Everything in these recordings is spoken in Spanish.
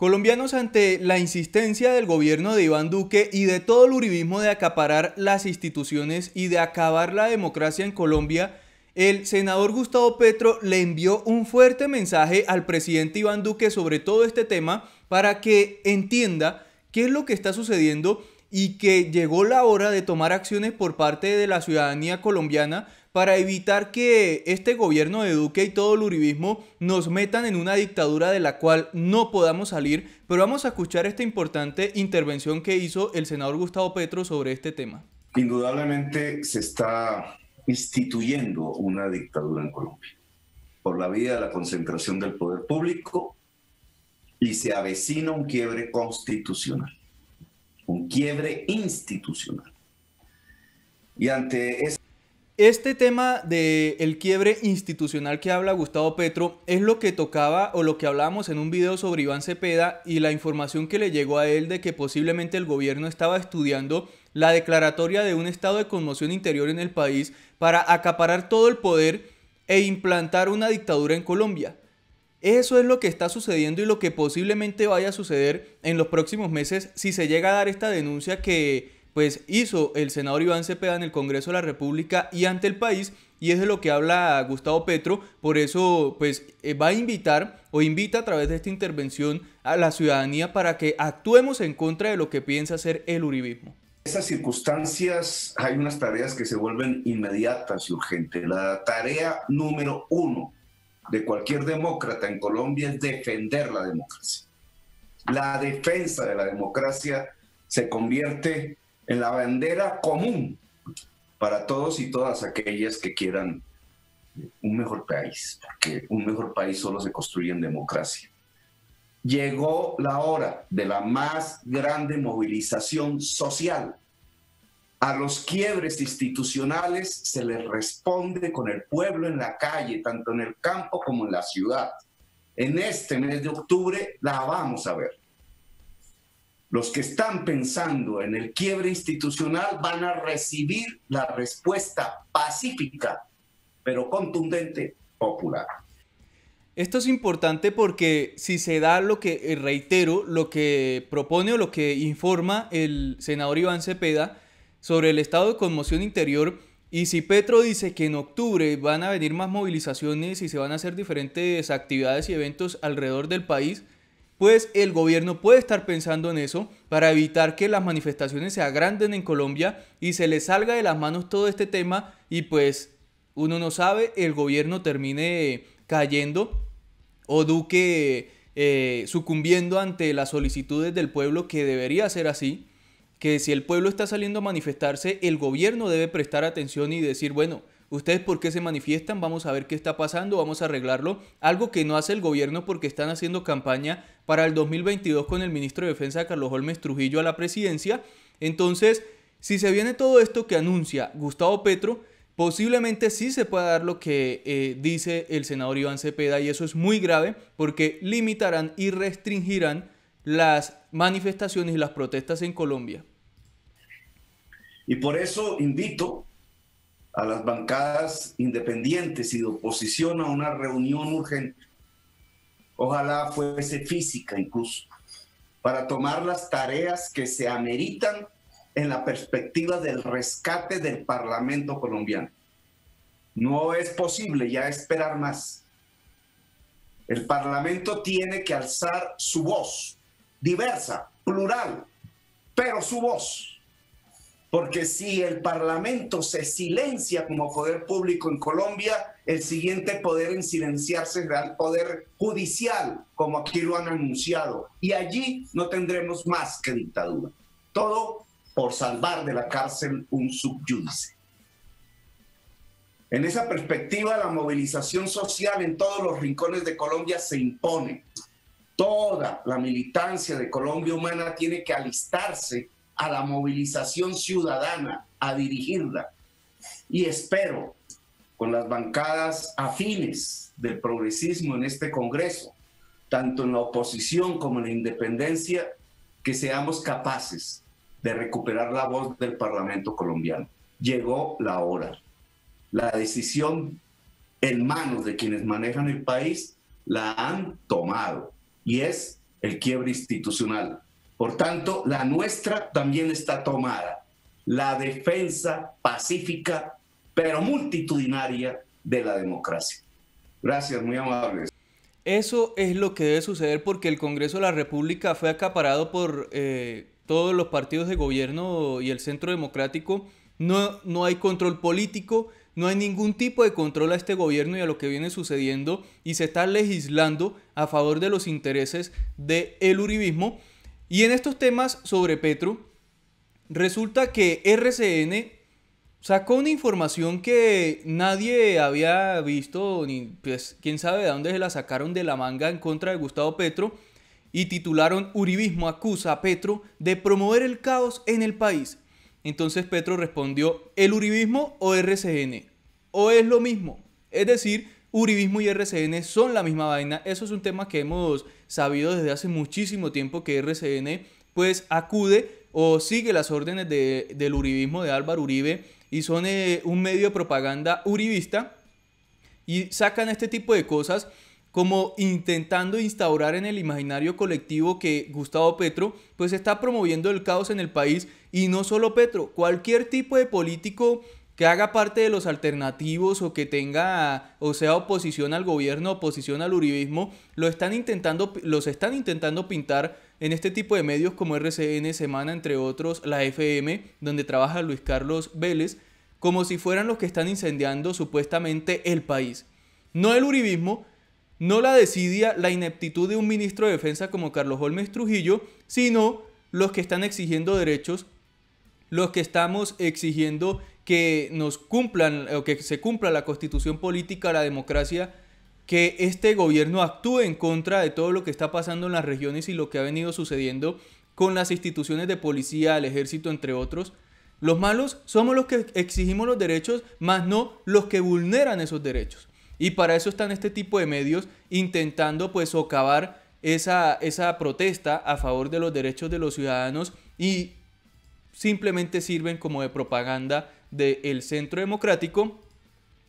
Colombianos ante la insistencia del gobierno de Iván Duque y de todo el uribismo de acaparar las instituciones y de acabar la democracia en Colombia, el senador Gustavo Petro le envió un fuerte mensaje al presidente Iván Duque sobre todo este tema para que entienda qué es lo que está sucediendo y que llegó la hora de tomar acciones por parte de la ciudadanía colombiana para evitar que este gobierno de Duque y todo el uribismo nos metan en una dictadura de la cual no podamos salir, pero vamos a escuchar esta importante intervención que hizo el senador Gustavo Petro sobre este tema. Indudablemente se está instituyendo una dictadura en Colombia por la vía de la concentración del poder público y se avecina un quiebre constitucional, un quiebre institucional. Y ante eso... Este tema del el quiebre institucional que habla Gustavo Petro es lo que tocaba o lo que hablábamos en un video sobre Iván Cepeda y la información que le llegó a él de que posiblemente el gobierno estaba estudiando la declaratoria de un estado de conmoción interior en el país para acaparar todo el poder e implantar una dictadura en Colombia. Eso es lo que está sucediendo y lo que posiblemente vaya a suceder en los próximos meses si se llega a dar esta denuncia que pues hizo el senador Iván Cepeda en el Congreso de la República y ante el país y es de lo que habla Gustavo Petro, por eso pues eh, va a invitar o invita a través de esta intervención a la ciudadanía para que actuemos en contra de lo que piensa hacer el uribismo. En circunstancias hay unas tareas que se vuelven inmediatas y urgentes. La tarea número uno de cualquier demócrata en Colombia es defender la democracia. La defensa de la democracia se convierte en la bandera común para todos y todas aquellas que quieran un mejor país, porque un mejor país solo se construye en democracia. Llegó la hora de la más grande movilización social. A los quiebres institucionales se les responde con el pueblo en la calle, tanto en el campo como en la ciudad. En este mes de octubre la vamos a ver los que están pensando en el quiebre institucional van a recibir la respuesta pacífica, pero contundente, popular. Esto es importante porque si se da lo que, eh, reitero, lo que propone o lo que informa el senador Iván Cepeda sobre el estado de conmoción interior, y si Petro dice que en octubre van a venir más movilizaciones y se van a hacer diferentes actividades y eventos alrededor del país, pues el gobierno puede estar pensando en eso para evitar que las manifestaciones se agranden en Colombia y se le salga de las manos todo este tema y pues uno no sabe, el gobierno termine cayendo o Duque eh, sucumbiendo ante las solicitudes del pueblo que debería ser así, que si el pueblo está saliendo a manifestarse, el gobierno debe prestar atención y decir, bueno, ustedes por qué se manifiestan, vamos a ver qué está pasando, vamos a arreglarlo, algo que no hace el gobierno porque están haciendo campaña para el 2022 con el ministro de Defensa Carlos Holmes Trujillo a la presidencia. Entonces, si se viene todo esto que anuncia Gustavo Petro, posiblemente sí se pueda dar lo que eh, dice el senador Iván Cepeda y eso es muy grave porque limitarán y restringirán las manifestaciones y las protestas en Colombia. Y por eso invito a las bancadas independientes y de oposición a una reunión urgente, ojalá fuese física incluso, para tomar las tareas que se ameritan en la perspectiva del rescate del Parlamento colombiano. No es posible ya esperar más. El Parlamento tiene que alzar su voz, diversa, plural, pero su voz porque si el Parlamento se silencia como poder público en Colombia, el siguiente poder en silenciarse será el poder judicial, como aquí lo han anunciado. Y allí no tendremos más que dictadura. Todo por salvar de la cárcel un subyudice. En esa perspectiva, la movilización social en todos los rincones de Colombia se impone. Toda la militancia de Colombia Humana tiene que alistarse a la movilización ciudadana a dirigirla. Y espero, con las bancadas afines del progresismo en este Congreso, tanto en la oposición como en la independencia, que seamos capaces de recuperar la voz del Parlamento colombiano. Llegó la hora. La decisión en manos de quienes manejan el país la han tomado y es el quiebre institucional por tanto, la nuestra también está tomada, la defensa pacífica, pero multitudinaria de la democracia. Gracias, muy amables. Eso es lo que debe suceder porque el Congreso de la República fue acaparado por eh, todos los partidos de gobierno y el centro democrático. No, no hay control político, no hay ningún tipo de control a este gobierno y a lo que viene sucediendo y se está legislando a favor de los intereses del uribismo y en estos temas sobre Petro, resulta que RCN sacó una información que nadie había visto, ni pues, quién sabe de dónde se la sacaron de la manga en contra de Gustavo Petro, y titularon Uribismo acusa a Petro de promover el caos en el país. Entonces Petro respondió, ¿el Uribismo o RCN? ¿O es lo mismo? Es decir, Uribismo y RCN son la misma vaina. Eso es un tema que hemos sabido desde hace muchísimo tiempo que RCN pues acude o sigue las órdenes del uribismo de Álvaro Uribe y son eh, un medio de propaganda uribista y sacan este tipo de cosas como intentando instaurar en el imaginario colectivo que Gustavo Petro pues está promoviendo el caos en el país y no solo Petro, cualquier tipo de político que haga parte de los alternativos o que tenga o sea oposición al gobierno, oposición al uribismo, lo están intentando, los están intentando pintar en este tipo de medios como RCN, Semana, entre otros, la FM, donde trabaja Luis Carlos Vélez, como si fueran los que están incendiando supuestamente el país. No el uribismo, no la decidia la ineptitud de un ministro de defensa como Carlos Holmes Trujillo, sino los que están exigiendo derechos, los que estamos exigiendo que nos cumplan o que se cumpla la constitución política, la democracia, que este gobierno actúe en contra de todo lo que está pasando en las regiones y lo que ha venido sucediendo con las instituciones de policía, el ejército, entre otros. Los malos somos los que exigimos los derechos, más no los que vulneran esos derechos. Y para eso están este tipo de medios intentando pues socavar esa, esa protesta a favor de los derechos de los ciudadanos y simplemente sirven como de propaganda del Centro Democrático.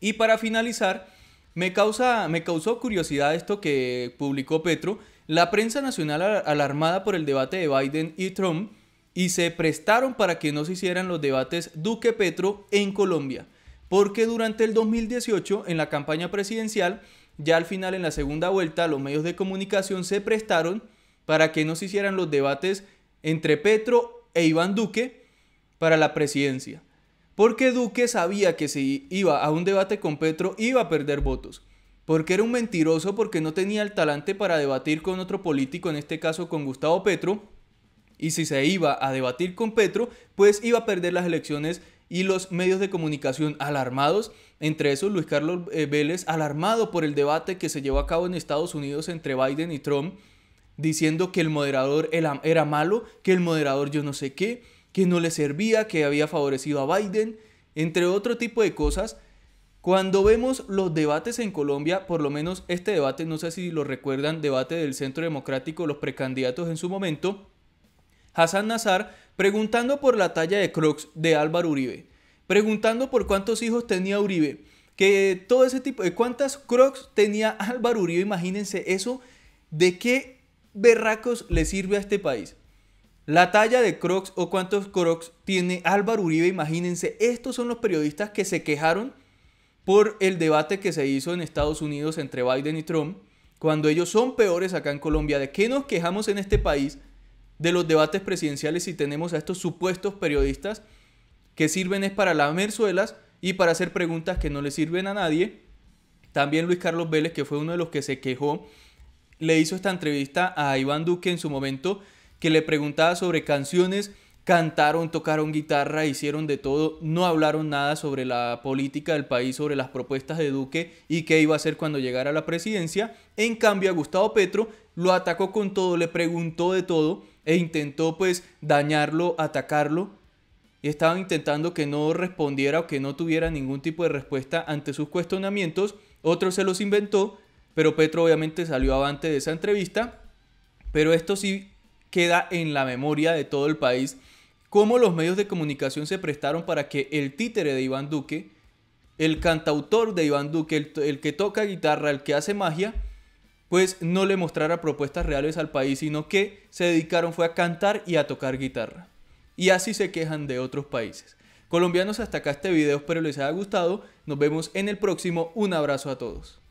Y para finalizar, me, causa, me causó curiosidad esto que publicó Petro, la prensa nacional alarmada por el debate de Biden y Trump y se prestaron para que no se hicieran los debates Duque-Petro en Colombia, porque durante el 2018, en la campaña presidencial, ya al final en la segunda vuelta, los medios de comunicación se prestaron para que no se hicieran los debates entre Petro e Iván Duque para la presidencia porque Duque sabía que si iba a un debate con Petro iba a perder votos. Porque era un mentiroso, porque no tenía el talante para debatir con otro político, en este caso con Gustavo Petro. Y si se iba a debatir con Petro, pues iba a perder las elecciones y los medios de comunicación alarmados, entre esos Luis Carlos eh, Vélez, alarmado por el debate que se llevó a cabo en Estados Unidos entre Biden y Trump, diciendo que el moderador era malo, que el moderador yo no sé qué, que no le servía, que había favorecido a Biden, entre otro tipo de cosas. Cuando vemos los debates en Colombia, por lo menos este debate, no sé si lo recuerdan, debate del Centro Democrático, los precandidatos en su momento, Hassan Nazar preguntando por la talla de Crocs de Álvaro Uribe, preguntando por cuántos hijos tenía Uribe, que todo ese tipo de cuántas Crocs tenía Álvaro Uribe, imagínense eso, de qué berracos le sirve a este país. La talla de Crocs o cuántos Crocs tiene Álvaro Uribe, imagínense, estos son los periodistas que se quejaron por el debate que se hizo en Estados Unidos entre Biden y Trump, cuando ellos son peores acá en Colombia. ¿De qué nos quejamos en este país de los debates presidenciales si tenemos a estos supuestos periodistas que sirven es para lamer suelas y para hacer preguntas que no le sirven a nadie? También Luis Carlos Vélez, que fue uno de los que se quejó, le hizo esta entrevista a Iván Duque en su momento que le preguntaba sobre canciones, cantaron, tocaron guitarra, hicieron de todo, no hablaron nada sobre la política del país, sobre las propuestas de Duque y qué iba a hacer cuando llegara a la presidencia. En cambio, a Gustavo Petro lo atacó con todo, le preguntó de todo e intentó pues dañarlo, atacarlo. Y estaban intentando que no respondiera o que no tuviera ningún tipo de respuesta ante sus cuestionamientos. Otro se los inventó, pero Petro obviamente salió avante de esa entrevista. Pero esto sí queda en la memoria de todo el país cómo los medios de comunicación se prestaron para que el títere de Iván Duque, el cantautor de Iván Duque, el, que toca guitarra, el que hace magia, pues no le mostrara propuestas reales al país, sino que se dedicaron fue a cantar y a tocar guitarra. Y así se quejan de otros países. Colombianos, hasta acá este video, espero les haya gustado. Nos vemos en el próximo. Un abrazo a todos.